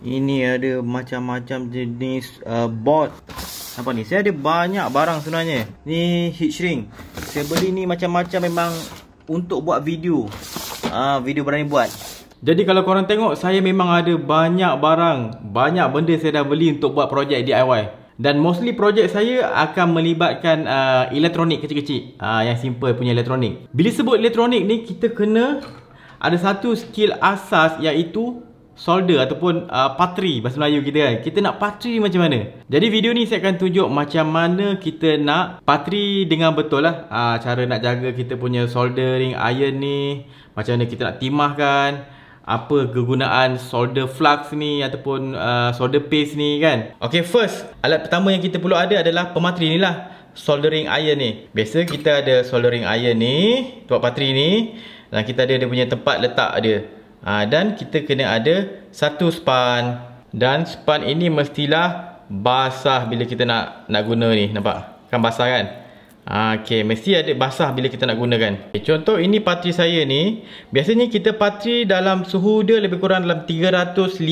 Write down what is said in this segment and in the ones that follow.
Ini ada macam-macam jenis uh, bot. Apa ni? Saya ada banyak barang sebenarnya. Ni heat shrink. Saya beli ni macam-macam memang untuk buat video. Ah, uh, video berani buat. Jadi kalau korang tengok, saya memang ada banyak barang, banyak benda saya dah beli untuk buat projek DIY. Dan mostly projek saya akan melibatkan uh, elektronik kecil-kecil. Uh, yang simple punya elektronik. Bila sebut elektronik ni, kita kena ada satu skill asas iaitu solder ataupun uh, patri bahasa Melayu kita kan. Kita nak patri macam mana? Jadi video ni saya akan tunjuk macam mana kita nak patri dengan betul lah. Uh, cara nak jaga kita punya soldering iron ni. Macam mana kita nak timah kan? Apa kegunaan solder flux ni ataupun uh, solder paste ni kan. Okay first, alat pertama yang kita perlu ada adalah pematri ni lah. Soldering iron ni. Biasa kita ada soldering iron ni. Buat patri ni. Dan kita ada dia punya tempat letak dia ha, dan kita kena ada satu span dan span ini mestilah basah bila kita nak nak guna ni nampak kan basah kan ha, ok mesti ada basah bila kita nak gunakan okay, contoh ini patri saya ni biasanya kita patri dalam suhu dia lebih kurang dalam 350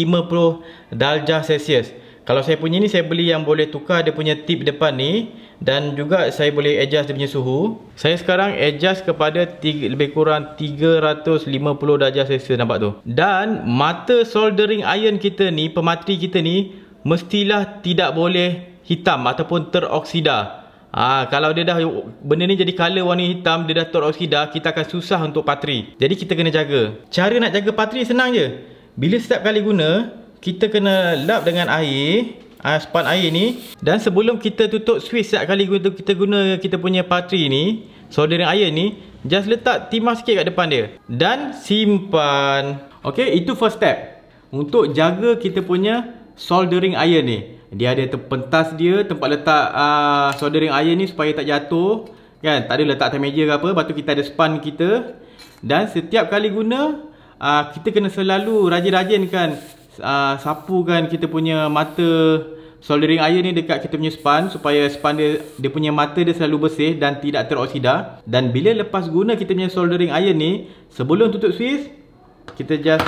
darjah celsius kalau saya punya ni saya beli yang boleh tukar dia punya tip depan ni dan juga saya boleh adjust dia punya suhu saya sekarang adjust kepada tiga, lebih kurang 350 darjah Celsius nampak tu dan mata soldering iron kita ni pematri kita ni mestilah tidak boleh hitam ataupun teroksida Ah, ha, kalau dia dah benda ni jadi color warna hitam dia dah teroksida kita akan susah untuk patri jadi kita kena jaga cara nak jaga patri senang je bila setiap kali guna kita kena lap dengan air uh, ah, span air ni dan sebelum kita tutup switch setiap kali guna, kita guna kita punya patri ni soldering iron ni just letak timah sikit kat depan dia dan simpan ok itu first step untuk jaga kita punya soldering iron ni dia ada pentas dia tempat letak uh, soldering iron ni supaya tak jatuh kan tak ada letak atas meja ke apa lepas tu kita ada span kita dan setiap kali guna uh, kita kena selalu rajin-rajin kan uh, ah, sapukan kita punya mata soldering iron ni dekat kita punya span supaya span dia, dia punya mata dia selalu bersih dan tidak teroksida dan bila lepas guna kita punya soldering iron ni sebelum tutup swiss kita just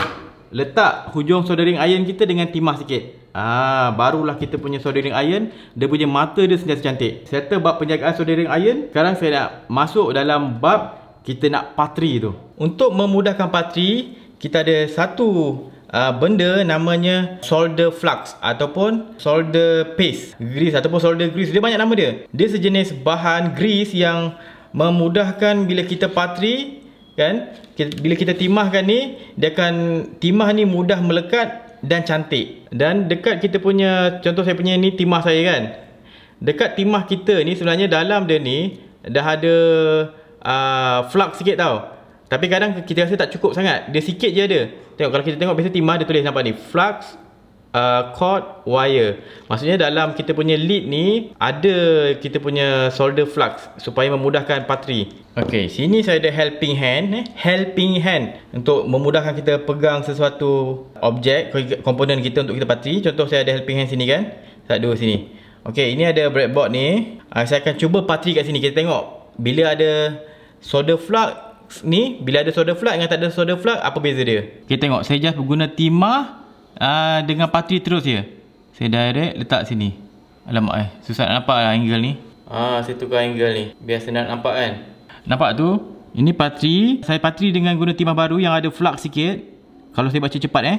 letak hujung soldering iron kita dengan timah sikit Ah, barulah kita punya soldering iron dia punya mata dia sentiasa cantik settle bab penjagaan soldering iron sekarang saya nak masuk dalam bab kita nak patri tu untuk memudahkan patri kita ada satu uh, benda namanya solder flux ataupun solder paste grease ataupun solder grease dia banyak nama dia dia sejenis bahan grease yang memudahkan bila kita patri kan bila kita timahkan ni dia akan timah ni mudah melekat dan cantik dan dekat kita punya contoh saya punya ni timah saya kan dekat timah kita ni sebenarnya dalam dia ni dah ada uh, flux sikit tau tapi kadang kita rasa tak cukup sangat. Dia sikit je ada. Tengok kalau kita tengok biasa timah dia tulis nampak ni. Flux uh, cord wire. Maksudnya dalam kita punya lead ni ada kita punya solder flux. Supaya memudahkan patri. Okay sini saya ada helping hand. Eh? Helping hand. Untuk memudahkan kita pegang sesuatu objek. Komponen kita untuk kita patri. Contoh saya ada helping hand sini kan. Satu sini. Okay ini ada breadboard ni. Uh, saya akan cuba patri kat sini. Kita tengok. Bila ada solder flux ni bila ada soda flux dengan tak ada soda flux apa beza dia ok tengok saya just guna timah uh, dengan patri terus je saya direct letak sini alamak eh susah nak nampak lah angle ni Ah, saya tukar angle ni biasa nak nampak kan nampak tu ini patri saya patri dengan guna timah baru yang ada flux sikit kalau saya baca cepat eh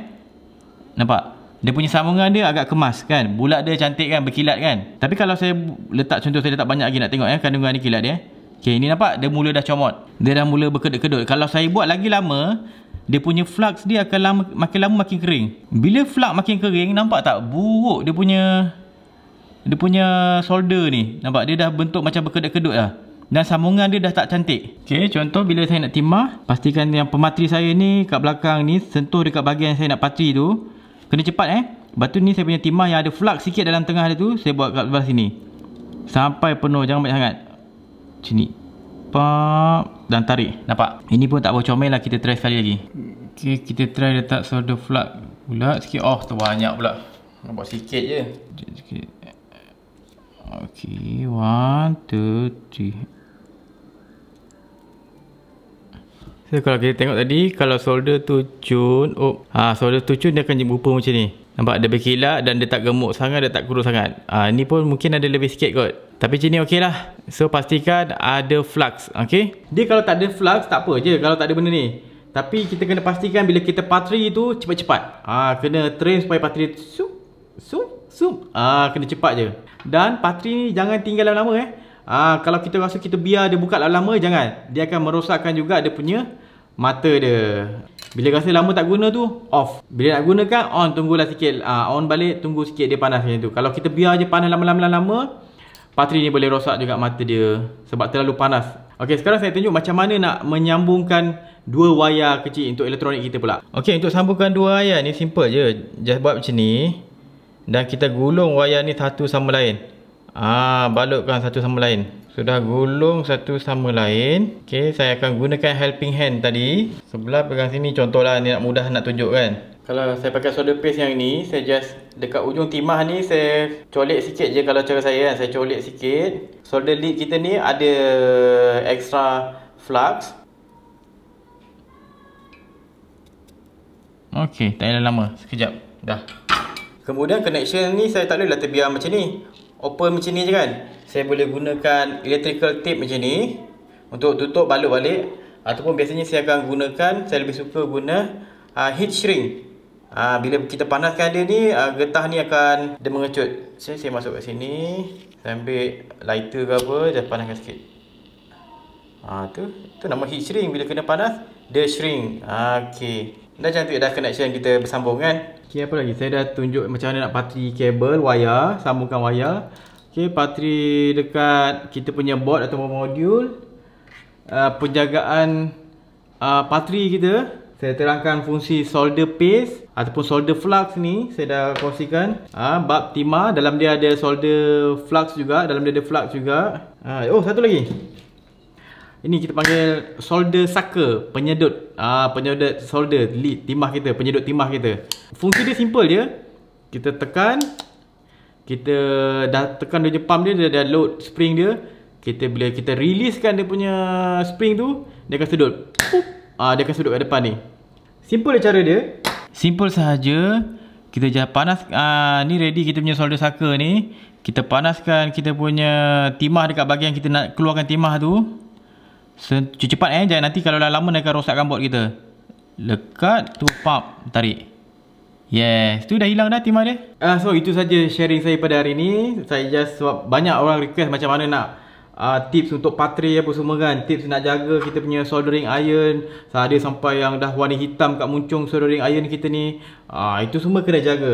nampak dia punya sambungan dia agak kemas kan bulat dia cantik kan berkilat kan tapi kalau saya letak contoh saya letak banyak lagi nak tengok eh kandungan ni kilat dia eh. Okay, ni nampak? Dia mula dah comot. Dia dah mula berkedut-kedut. Kalau saya buat lagi lama, dia punya flux dia akan lama, makin lama makin kering. Bila flux makin kering, nampak tak? Buruk dia punya... Dia punya solder ni. Nampak? Dia dah bentuk macam berkedut-kedut lah. Dan sambungan dia dah tak cantik. Okay, contoh bila saya nak timah, pastikan yang pematri saya ni kat belakang ni sentuh dekat bahagian yang saya nak patri tu. Kena cepat eh. Batu ni saya punya timah yang ada flux sikit dalam tengah dia tu, saya buat kat sebelah sini. Sampai penuh, jangan banyak sangat. Macam ni. Nampak Dan tarik Nampak Ini pun tak boleh comel lah Kita try sekali lagi Okay kita try letak solder flat Pula sikit Oh terbanyak pula Nampak sikit je Sikit-sikit Okay One Two Three So kalau kita tengok tadi Kalau solder tu cun Oh ha, Solder tu cun Dia akan berupa macam ni Nampak dia berkilat dan dia tak gemuk sangat, dia tak kurus sangat. Ah ha, ni pun mungkin ada lebih sikit kot. Tapi sini lah. So pastikan ada flux, okey? Dia kalau tak ada flux tak apa je kalau tak ada benda ni. Tapi kita kena pastikan bila kita patri tu cepat-cepat. Ah ha, kena train supaya patri tu sup sup sup. Ah ha, kena cepat je. Dan patri ni jangan tinggal lama-lama eh. Ah ha, kalau kita rasa kita biar dia buka lama-lama jangan. Dia akan merosakkan juga dia punya mata dia bila rasa lama tak guna tu off bila nak gunakan on tunggulah sikit uh, on balik tunggu sikit dia panas macam tu kalau kita biar je panas lama-lama-lama bateri ni boleh rosak juga mata dia sebab terlalu panas Okey, sekarang saya tunjuk macam mana nak menyambungkan dua wayar kecil untuk elektronik kita pula Okey, untuk sambungkan dua wayar ni simple je just buat macam ni dan kita gulung wayar ni satu sama lain Ah, balutkan satu sama lain sudah gulung satu sama lain. Okey, saya akan gunakan helping hand tadi. Sebelah pegang sini contohlah ni nak mudah nak tunjuk kan. Kalau saya pakai solder paste yang ni, saya just dekat ujung timah ni saya colik sikit je kalau cara saya kan. Saya colik sikit. Solder lead kita ni ada extra flux. Okey, tak payah lama. Sekejap. Dah. Kemudian connection ni saya tak boleh letak lah macam ni open macam ni je kan saya boleh gunakan electrical tape macam ni untuk tutup balut balik ataupun biasanya saya akan gunakan saya lebih suka guna uh, heat shrink uh, bila kita panaskan dia ni uh, getah ni akan dia mengecut saya, saya masuk kat sini saya ambil lighter ke apa dan panaskan sikit Ah tu tu nama heat shrink bila kena panas dia shrink. Ah ha, Dah cantik dah connection kita bersambung kan Okay apa lagi saya dah tunjuk macam mana nak patri kabel wayar Sambungkan wayar Okay patri dekat kita punya board atau modul uh, Penjagaan uh, ah, patri kita Saya terangkan fungsi solder paste Ataupun solder flux ni saya dah kongsikan uh, Bab timah dalam dia ada solder flux juga Dalam dia ada flux juga uh, Oh satu lagi ini kita panggil solder sucker, penyedut. Ah uh, penyedut solder lead timah kita, penyedut timah kita. Fungsi dia simple je. Kita tekan kita dah tekan dia pump dia, dia dah load spring dia. Kita bila kita releasekan dia punya spring tu, dia akan sedut. Ah dia akan sedut kat depan ni. Simple dia cara dia. Simple sahaja. Kita dah panas ah ni ready kita punya solder sucker ni. Kita panaskan kita punya timah dekat bahagian kita nak keluarkan timah tu. Cepat-cepat eh Jangan nanti kalau dah lama Dia akan rosakkan bot kita Lekat tu pop Tarik Yes Tu dah hilang dah timah dia uh, So itu saja sharing saya pada hari ni Saya just Sebab banyak orang request Macam mana nak uh, Tips untuk patri apa semua kan Tips nak jaga kita punya soldering iron Ada sampai yang dah warna hitam Kat muncung soldering iron kita ni uh, Itu semua kena jaga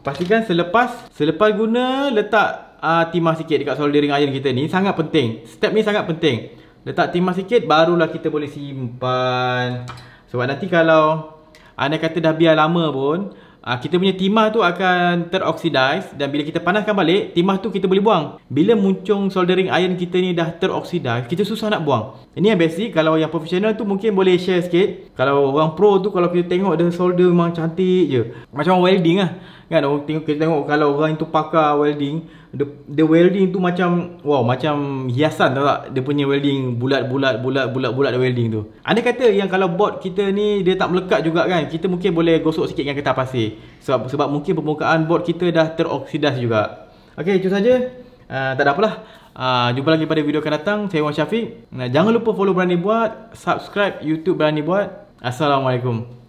Pastikan selepas Selepas guna Letak uh, timah sikit Dekat soldering iron kita ni Sangat penting Step ni sangat penting Letak timah sikit barulah kita boleh simpan Sebab nanti kalau Anda kata dah biar lama pun Uh, kita punya timah tu akan teroxidize dan bila kita panaskan balik, timah tu kita boleh buang. Bila muncung soldering iron kita ni dah teroxidize, kita susah nak buang. Ini yang basic, kalau yang professional tu mungkin boleh share sikit. Kalau orang pro tu kalau kita tengok dia solder memang cantik je. Macam welding lah. Kan? Tengok, kita tengok kalau orang tu pakar welding, the, the welding tu macam wow macam hiasan tau tak dia punya welding bulat bulat bulat bulat bulat welding tu anda kata yang kalau bot kita ni dia tak melekat juga kan kita mungkin boleh gosok sikit dengan kertas pasir sebab sebab mungkin permukaan bot kita dah teroksidas juga okey itu saja uh, tak ada apalah Uh, jumpa lagi pada video akan datang Saya Wan Syafiq nah, Jangan lupa follow Berani Buat Subscribe YouTube Berani Buat Assalamualaikum